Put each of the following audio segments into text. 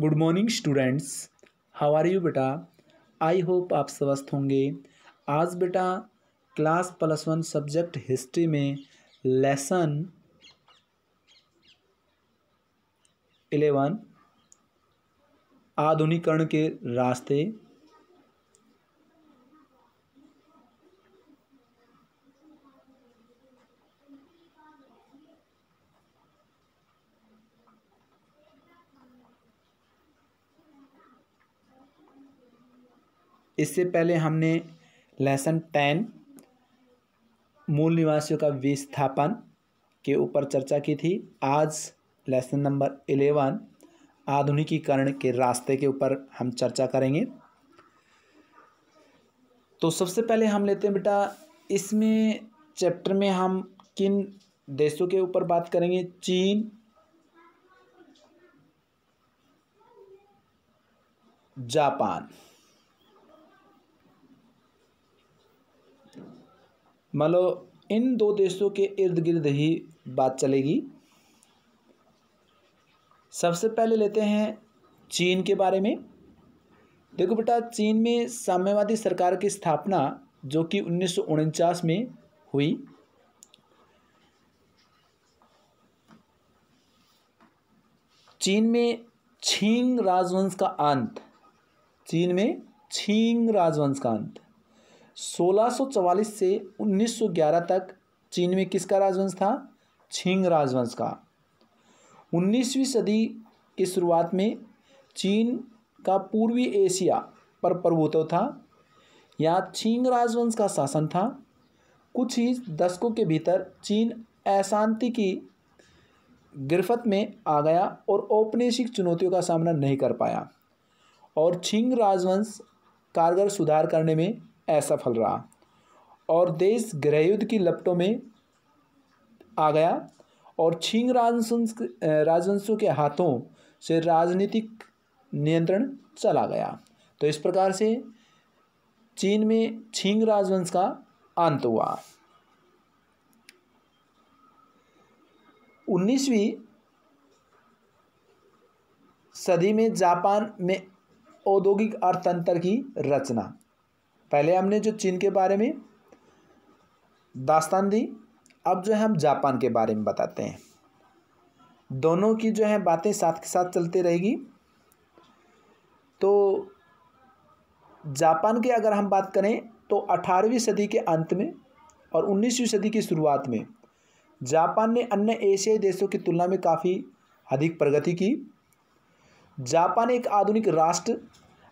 good morning students how are you बेटा I hope आप स्वस्थ होंगे आज बेटा class plus one subject history में लेसन इलेवन आधुनिकरण के रास्ते इससे पहले हमने लेसन टेन मूल निवासियों का विस्थापन के ऊपर चर्चा की थी आज लेसन नंबर इलेवन आधुनिकीकरण के रास्ते के ऊपर हम चर्चा करेंगे तो सबसे पहले हम लेते हैं बेटा इसमें चैप्टर में हम किन देशों के ऊपर बात करेंगे चीन जापान मान लो इन दो देशों के इर्द गिर्द ही बात चलेगी सबसे पहले लेते हैं चीन के बारे में देखो बेटा चीन में साम्यवादी सरकार की स्थापना जो कि उन्नीस में हुई चीन में छिंग राजवंश का अंत चीन में छिंग राजवंश का अंत 1644 से 1911 तक चीन में किसका राजवंश था छिंग राजवंश का 19वीं सदी की शुरुआत में चीन का पूर्वी एशिया पर प्रभुत्व था यहाँ छिंग राजवंश का शासन था कुछ ही दशकों के भीतर चीन अशांति की गिरफ्त में आ गया और औपनिवेशिक चुनौतियों का सामना नहीं कर पाया और छिंग राजवंश कारगर सुधार करने में असफल रहा और देश गृहयुद्ध की लपटों में आ गया और छिंग राजवंश राजवंशों के हाथों से राजनीतिक नियंत्रण चला गया तो इस प्रकार से चीन में छिंग राजवंश का अंत हुआ उन्नीसवीं सदी में जापान में औद्योगिक अर्थतंत्र की रचना पहले हमने जो चीन के बारे में दास्तान दी अब जो है हम जापान के बारे में बताते हैं दोनों की जो है बातें साथ के साथ चलते रहेगी तो जापान की अगर हम बात करें तो अठारहवीं सदी के अंत में और उन्नीसवीं सदी की शुरुआत में जापान ने अन्य एशियाई देशों की तुलना में काफ़ी अधिक प्रगति की जापान एक आधुनिक राष्ट्र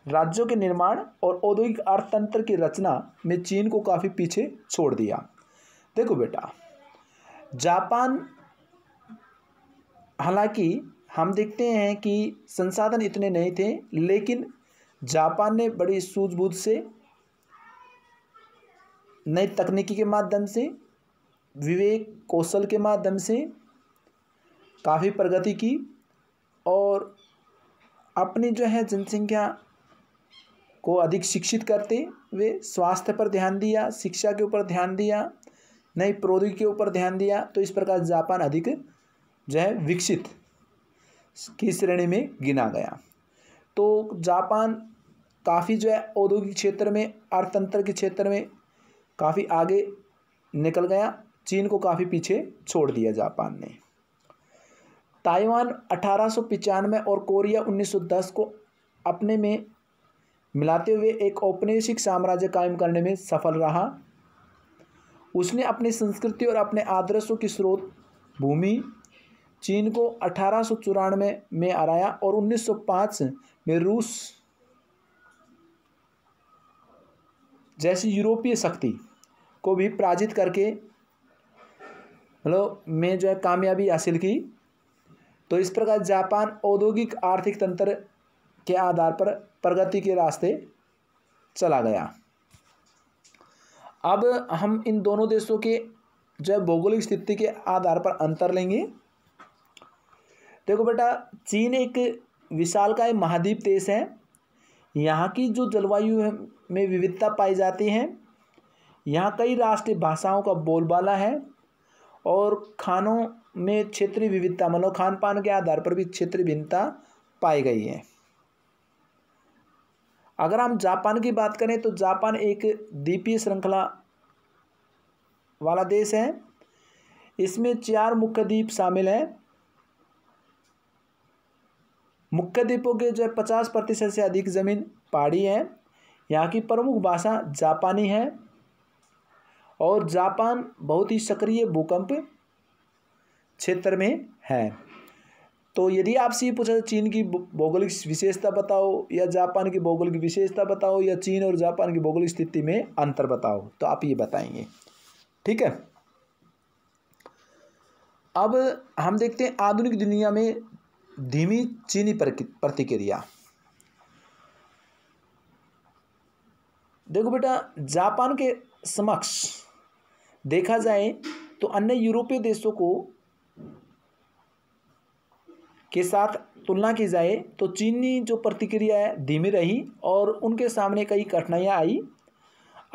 राज्यों के निर्माण और औद्योगिक अर्थतंत्र की रचना में चीन को काफ़ी पीछे छोड़ दिया देखो बेटा जापान हालांकि हम देखते हैं कि संसाधन इतने नहीं थे लेकिन जापान ने बड़ी सूझबूझ से नई तकनीकी के माध्यम से विवेक कौशल के माध्यम से काफ़ी प्रगति की और अपनी जो है जनसंख्या को अधिक शिक्षित करते हुए स्वास्थ्य पर ध्यान दिया शिक्षा के ऊपर ध्यान दिया नई प्रौद्योगिकी के ऊपर ध्यान दिया तो इस प्रकार जापान अधिक जो है विकसित की श्रेणी में गिना गया तो जापान काफ़ी जो है औद्योगिक क्षेत्र में अर्थतंत्र के क्षेत्र में काफ़ी आगे निकल गया चीन को काफ़ी पीछे छोड़ दिया जापान ने ताइवान अठारह और कोरिया 1910 को अपने में मिलाते हुए एक औपनिवेशिक साम्राज्य कायम करने में सफल रहा उसने अपनी संस्कृति और अपने आदर्शों की स्रोत भूमि चीन को अठारह में, में हराया और 1905 में रूस जैसी यूरोपीय शक्ति को भी पराजित करके हेलो में जो है कामयाबी हासिल की तो इस प्रकार जापान औद्योगिक आर्थिक तंत्र के आधार पर प्रगति के रास्ते चला गया अब हम इन दोनों देशों के जो भौगोलिक स्थिति के आधार पर अंतर लेंगे देखो बेटा चीन एक विशाल का महाद्वीप देश है यहाँ की जो जलवायु में विविधता पाई जाती है यहाँ कई राष्ट्रीय भाषाओं का बोलबाला है और खानों में क्षेत्रीय विविधता मतलब खान पान के आधार पर भी क्षेत्रीय भिन्नता पाई गई है अगर हम जापान की बात करें तो जापान एक द्वीपीय श्रृंखला वाला देश है इसमें चार मुख्य द्वीप शामिल हैं मुख्य द्वीपों के जो है पचास प्रतिशत से अधिक ज़मीन पहाड़ी है यहाँ की प्रमुख भाषा जापानी है और जापान बहुत ही सक्रिय भूकंप क्षेत्र में है तो यदि आपसे ये पूछा चीन की भौगोलिक विशेषता बताओ या जापान की भौगोलिक विशेषता बताओ या चीन और जापान की भौगोलिक स्थिति में अंतर बताओ तो आप ये बताएंगे ठीक है अब हम देखते हैं आधुनिक दुनिया में धीमी चीनी प्रतिक्रिया देखो बेटा जापान के समक्ष देखा जाए तो अन्य यूरोपीय देशों को के साथ तुलना की जाए तो चीनी जो प्रतिक्रिया है धीमी रही और उनके सामने कई कठिनाइयाँ आई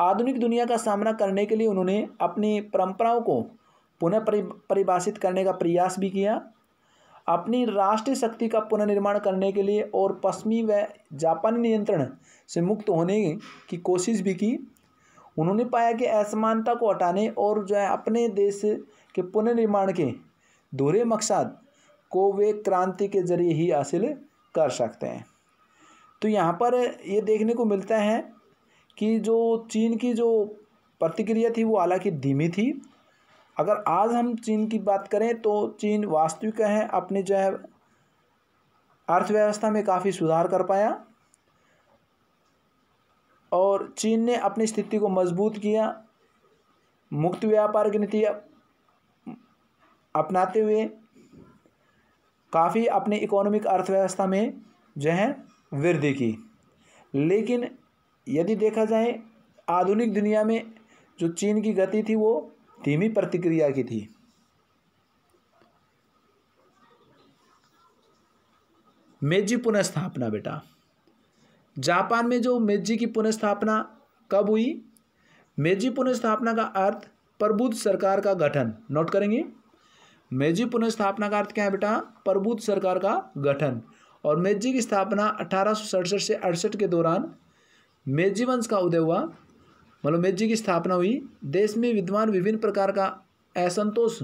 आधुनिक दुनिया का सामना करने के लिए उन्होंने अपनी परंपराओं को पुनः परिभाषित करने का प्रयास भी किया अपनी राष्ट्रीय शक्ति का पुनर्निर्माण करने के लिए और पश्चिमी व जापानी नियंत्रण से मुक्त होने की कोशिश भी की उन्होंने पाया कि असमानता को हटाने और जो है अपने देश के पुनर्निर्माण के दोहरे मकसद को वे क्रांति के जरिए ही हासिल कर सकते हैं तो यहाँ पर ये देखने को मिलता है कि जो चीन की जो प्रतिक्रिया थी वो हालांकि धीमी थी अगर आज हम चीन की बात करें तो चीन वास्तविक है अपनी जो है अर्थव्यवस्था में काफ़ी सुधार कर पाया और चीन ने अपनी स्थिति को मजबूत किया मुक्त व्यापार की नीति अपनाते हुए काफ़ी अपनी इकोनॉमिक अर्थव्यवस्था में जो है वृद्धि की लेकिन यदि देखा जाए आधुनिक दुनिया में जो चीन की गति थी वो धीमी प्रतिक्रिया की थी मेजी पुनर्स्थापना बेटा जापान में जो मेजी की पुनर्स्थापना कब हुई मेजी पुनर्स्थापना का अर्थ प्रबुद्ध सरकार का गठन नोट करेंगे मेजी पुनर्स्थापना का अर्थ क्या है बेटा प्रबुद्ध सरकार का गठन और मेजी की स्थापना अठारह से अड़सठ के दौरान मेजी वंश का उदय हुआ मतलब मेजी की स्थापना हुई देश में विद्वान विभिन्न प्रकार का असंतोष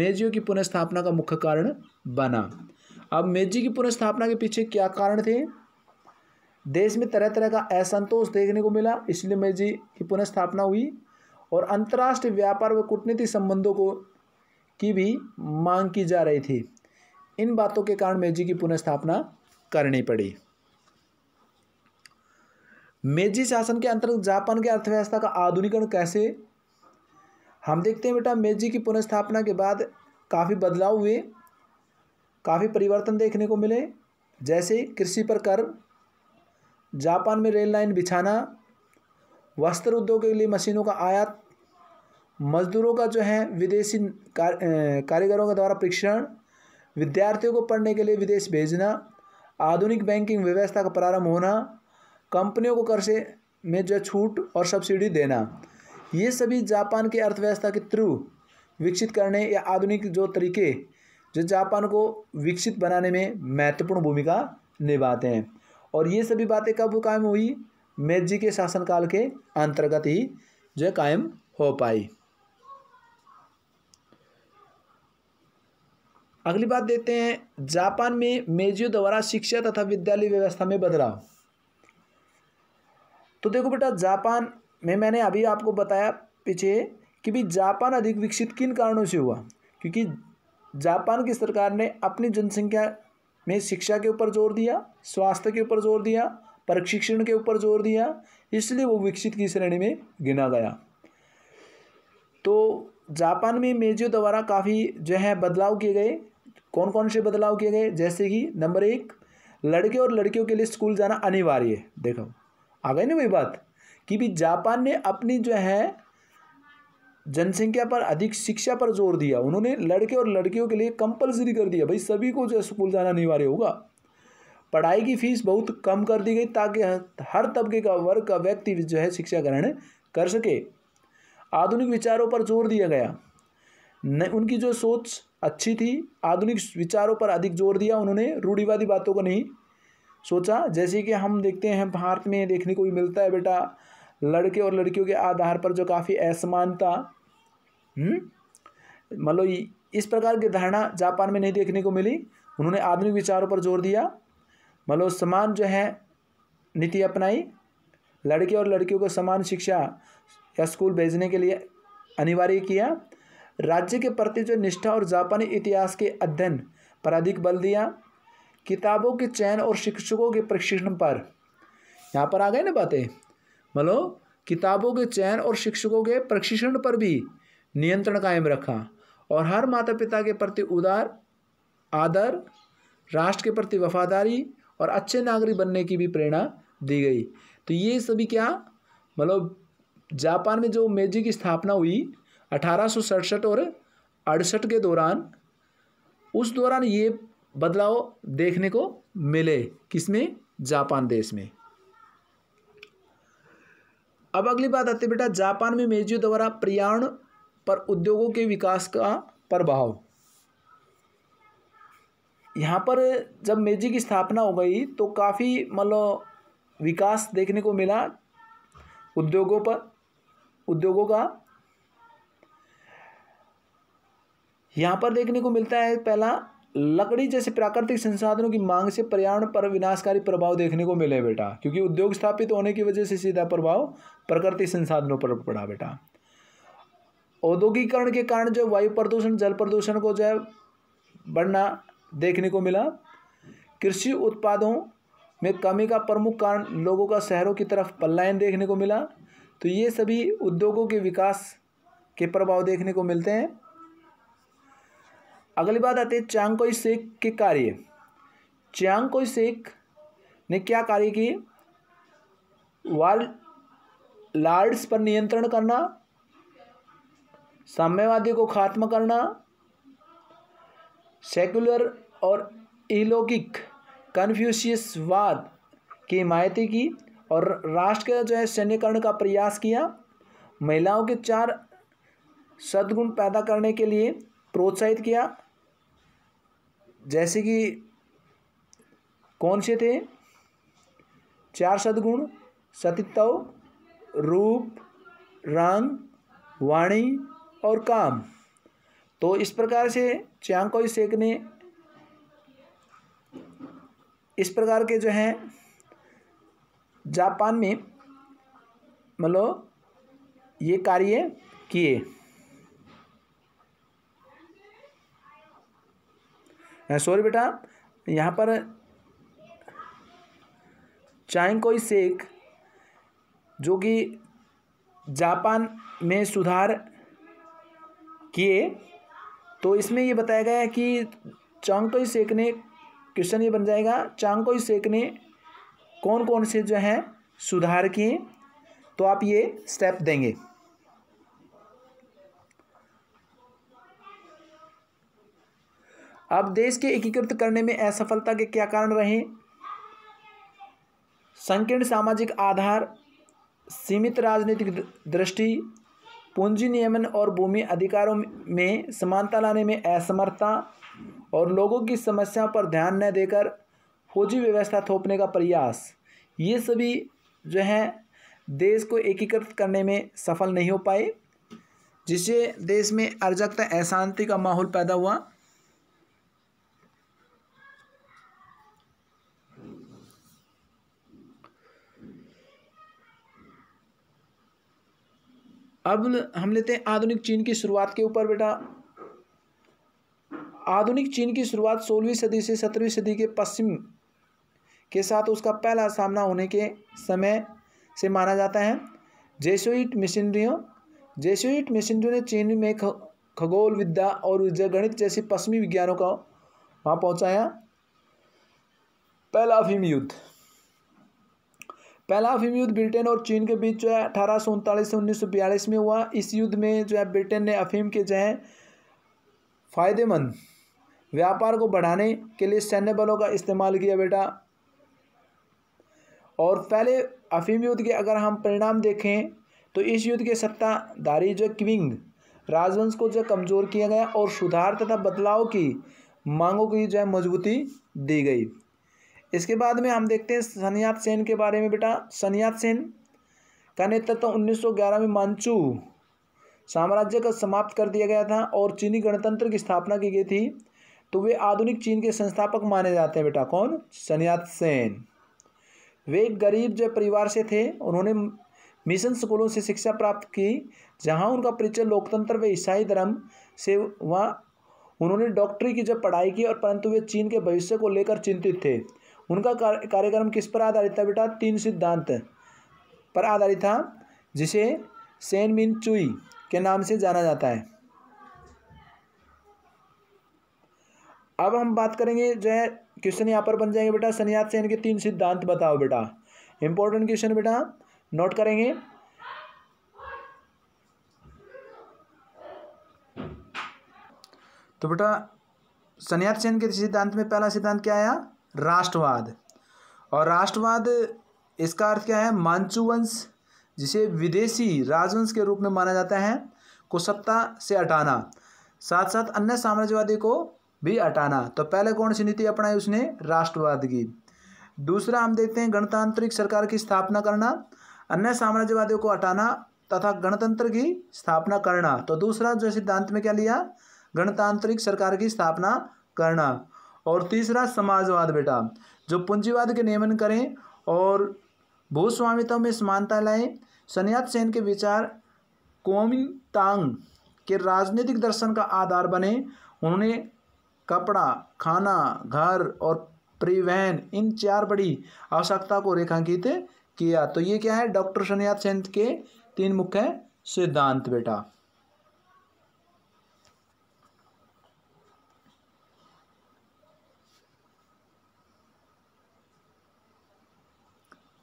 मेजियों की पुनर्स्थापना का मुख्य कारण बना अब मेजी की पुनर्स्थापना के पीछे क्या कारण थे देश में तरह तरह का असंतोष देखने को मिला इसलिए मेजी की पुनर्स्थापना हुई और अंतर्राष्ट्रीय व्यापार व कूटनीतिक संबंधों को की भी मांग की जा रही थी इन बातों के कारण मेजी की पुनर्स्थापना करनी पड़ी मेजी शासन के अंतर्गत जापान की अर्थव्यवस्था का आधुनिकरण कैसे हम देखते हैं बेटा मेजी की पुनर्स्थापना के बाद काफ़ी बदलाव हुए काफ़ी परिवर्तन देखने को मिले जैसे कृषि पर कर जापान में रेल लाइन बिछाना वस्त्र उद्योग के लिए मशीनों का आयात मजदूरों का जो है विदेशी कार, कारीगरों के द्वारा प्रशिक्षण विद्यार्थियों को पढ़ने के लिए विदेश भेजना आधुनिक बैंकिंग व्यवस्था का प्रारंभ होना कंपनियों को कर से में जो छूट और सब्सिडी देना ये सभी जापान की अर्थव्यवस्था के थ्रू विकसित करने या आधुनिक जो तरीके जो जापान को विकसित बनाने में महत्वपूर्ण भूमिका निभाते हैं और ये सभी बातें कब कायम हुई मेजी के शासनकाल के अंतर्गत ही जो कायम हो पाई अगली बात देते हैं जापान में मेजियो द्वारा शिक्षा तथा विद्यालय व्यवस्था में बदलाव तो देखो बेटा जापान में मैंने अभी आपको बताया पीछे कि भी जापान अधिक विकसित किन कारणों से हुआ क्योंकि जापान की सरकार ने अपनी जनसंख्या में शिक्षा के ऊपर जोर दिया स्वास्थ्य के ऊपर जोर दिया प्रशिक्षण के ऊपर जोर दिया इसलिए वो विकसित की श्रेणी में गिना गया तो जापान में मेजियो द्वारा काफ़ी जो है बदलाव किए गए कौन कौन से बदलाव किए गए जैसे कि नंबर एक लड़के और लड़कियों के लिए स्कूल जाना अनिवार्य है देखो आ गई ना वही बात कि भी जापान ने अपनी जो है जनसंख्या पर अधिक शिक्षा पर जोर दिया उन्होंने लड़के और लड़कियों के लिए कंपलसरी कर दिया भाई सभी को जो है स्कूल जाना अनिवार्य होगा पढ़ाई की फीस बहुत कम कर दी गई ताकि हर तबके का वर्ग का व्यक्ति जो है शिक्षा ग्रहण कर सके आधुनिक विचारों पर जोर दिया गया न उनकी जो सोच अच्छी थी आधुनिक विचारों पर अधिक जोर दिया उन्होंने रूढ़ीवादी बातों को नहीं सोचा जैसे कि हम देखते हैं भारत में देखने को भी मिलता है बेटा लड़के और लड़कियों के आधार पर जो काफ़ी असमानता मतलब इस प्रकार की धारणा जापान में नहीं देखने को मिली उन्होंने आधुनिक विचारों पर जोर दिया मतलब समान जो है नीति अपनाई लड़के और लड़कियों को समान शिक्षा या स्कूल भेजने के लिए अनिवार्य किया राज्य के प्रति जो निष्ठा और जापानी इतिहास के अध्ययन पर अधिक बल दिया किताबों के चयन और शिक्षकों के प्रशिक्षण पर यहाँ पर आ गए ना बातें मतलब किताबों के चयन और शिक्षकों के प्रशिक्षण पर भी नियंत्रण कायम रखा और हर माता पिता के प्रति उदार आदर राष्ट्र के प्रति वफादारी और अच्छे नागरिक बनने की भी प्रेरणा दी गई तो ये सभी क्या मतलब जापान में जो मेजी की स्थापना हुई अठारह और अड़सठ के दौरान उस दौरान ये बदलाव देखने को मिले किसमें जापान देश में अब अगली बात आती है बेटा जापान में मेजियो द्वारा पर्यावरण पर उद्योगों के विकास का प्रभाव यहाँ पर जब मेजी की स्थापना हो गई तो काफ़ी मतलब विकास देखने को मिला उद्योगों पर उद्योगों का यहाँ पर देखने को मिलता है पहला लकड़ी जैसे प्राकृतिक संसाधनों की मांग से पर्यावरण पर विनाशकारी प्रभाव देखने को मिले बेटा क्योंकि उद्योग स्थापित होने की वजह से सीधा प्रभाव प्रकृति संसाधनों पर पड़ा बेटा औद्योगिकरण के कारण जो वायु प्रदूषण जल प्रदूषण को जो है बढ़ना देखने को मिला कृषि उत्पादों में कमी का प्रमुख कारण लोगों का शहरों की तरफ पलायन देखने को मिला तो ये सभी उद्योगों के विकास के प्रभाव देखने को मिलते हैं अगली बात आती है चांगकोई शेख के कार्य चांगकोई शेख ने क्या कार्य किए वाल लार्ड्स पर नियंत्रण करना साम्यवादी को खात्म करना सेकुलर और इलौकिक कन्फ्यूशियसवाद की हिमायती की और राष्ट्र का जो है सैन्यकरण का प्रयास किया महिलाओं के चार सद्गुण पैदा करने के लिए प्रोत्साहित किया जैसे कि कौन से थे चार सदगुण सतित्व रूप रंग वाणी और काम तो इस प्रकार से कोई शेख ने इस प्रकार के जो हैं जापान में मतलब ये कार्य किए सॉरी बेटा यहाँ पर चाइकोई कोई शेख जो कि जापान में सुधार किए तो इसमें ये बताया गया है कि चांगकोई शेख ने क्वेश्चन ये बन जाएगा चांगकोई शेख ने कौन कौन से जो हैं सुधार किए तो आप ये स्टेप देंगे अब देश के एकीकृत करने में असफलता के क्या कारण रहे संकीर्ण सामाजिक आधार सीमित राजनीतिक दृष्टि पूंजी नियमन और भूमि अधिकारों में समानता लाने में असमर्थता और लोगों की समस्याओं पर ध्यान न देकर फौजी व्यवस्था थोपने का प्रयास ये सभी जो है देश को एकीकृत करने में सफल नहीं हो पाए जिससे देश में अर्जकता अशांति का माहौल पैदा हुआ अब हम लेते हैं आधुनिक चीन की शुरुआत के ऊपर बेटा आधुनिक चीन की शुरुआत सोलहवीं सदी से सत्रहवीं सदी के पश्चिम के साथ उसका पहला सामना होने के समय से माना जाता है जेसोइट मिशनरियों जेसोइट मिशनरियों ने चीन में खगोल विद्या और ऊर्जा गणित जैसे पश्चिमी विज्ञानों का वहाँ पहुँचाया पहला अफीम युद्ध पहला अफीम युद्ध ब्रिटेन और चीन के बीच जो है अठारह से उन्नीस में हुआ इस युद्ध में जो है ब्रिटेन ने अफीम के जो है फ़ायदेमंद व्यापार को बढ़ाने के लिए सैन्य बलों का इस्तेमाल किया बेटा और पहले अफीम युद्ध के अगर हम परिणाम देखें तो इस युद्ध के सत्ताधारी जो क्विंग राजवंश को जो कमज़ोर किया गया और सुधार तथा बदलाव की मांगों की जो है मजबूती दी गई इसके बाद में हम देखते हैं सनियात सेन के बारे में बेटा सनियात सेन का नेतृत्व उन्नीस में मांचू साम्राज्य का समाप्त कर दिया गया था और चीनी गणतंत्र की स्थापना की गई थी तो वे आधुनिक चीन के संस्थापक माने जाते हैं बेटा कौन सनियात सेन वे गरीब जो परिवार से थे उन्होंने मिशन स्कूलों से शिक्षा प्राप्त की जहां उनका परिचय लोकतंत्र व ईसाई धर्म से वहाँ उन्होंने डॉक्टरी की जब पढ़ाई की और परंतु वे चीन के भविष्य को लेकर चिंतित थे उनका कार्यक्रम किस पर आधारित था बेटा तीन सिद्धांत पर आधारित था जिसे सेन मिन चुई के नाम से जाना जाता है अब हम बात करेंगे जो है क्वेश्चन यहाँ पर बन जाएंगे बेटा सनियात सेन के तीन सिद्धांत बताओ बेटा इंपॉर्टेंट क्वेश्चन बेटा नोट करेंगे तो बेटा सन्यास सेन के सिद्धांत में पहला सिद्धांत क्या आया राष्ट्रवाद और राष्ट्रवाद इसका अर्थ क्या है मांचुवंश जिसे विदेशी राजवंश के रूप में माना जाता है को सत्ता से हटाना साथ साथ अन्य साम्राज्यवादी को भी हटाना तो पहले कौन सी नीति अपनाई उसने राष्ट्रवाद की दूसरा हम देखते हैं गणतांत्रिक सरकार की स्थापना करना अन्य साम्राज्यवादियों को हटाना तथा गणतंत्र की स्थापना करना तो दूसरा जो सिद्धांत में क्या लिया गणतांत्रिक सरकार की स्थापना करना और तीसरा समाजवाद बेटा जो पूंजीवाद के नियमन करें और भूस्वामित्व में समानता लाएं सन्यात सेन के विचार कोमितांग के राजनीतिक दर्शन का आधार बने उन्होंने कपड़ा खाना घर और परिवहन इन चार बड़ी आवश्यकता को रेखांकित किया तो ये क्या है डॉक्टर सन्यात सेन के तीन मुख्य सिद्धांत बेटा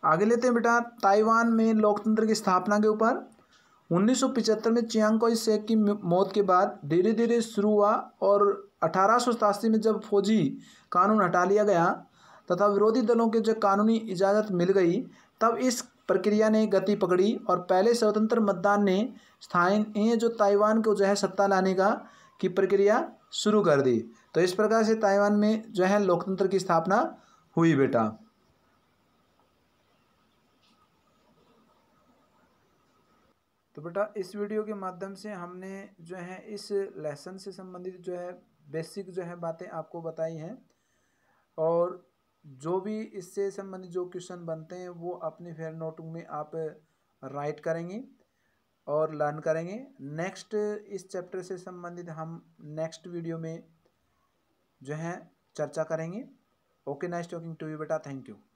आगे लेते हैं बेटा ताइवान में लोकतंत्र की स्थापना के ऊपर 1975 में चियांग कोई शेख की मौत के बाद धीरे धीरे शुरू हुआ और अठारह में जब फौजी कानून हटा लिया गया तथा विरोधी दलों के जब कानूनी इजाज़त मिल गई तब इस प्रक्रिया ने गति पकड़ी और पहले स्वतंत्र मतदान ने स्थानीय जो ताइवान को जो है सत्ता लाने का की प्रक्रिया शुरू कर दी तो इस प्रकार से ताइवान में जो है लोकतंत्र की स्थापना हुई बेटा तो बेटा इस वीडियो के माध्यम से हमने जो है इस लेसन से संबंधित जो है बेसिक जो है बातें आपको बताई हैं और जो भी इससे संबंधित जो क्वेश्चन बनते हैं वो अपनी फेयर नोट में आप राइट करेंगे और लर्न करेंगे नेक्स्ट इस चैप्टर से संबंधित हम नेक्स्ट वीडियो में जो है चर्चा करेंगे okay nice talking to you बेटा थैंक यू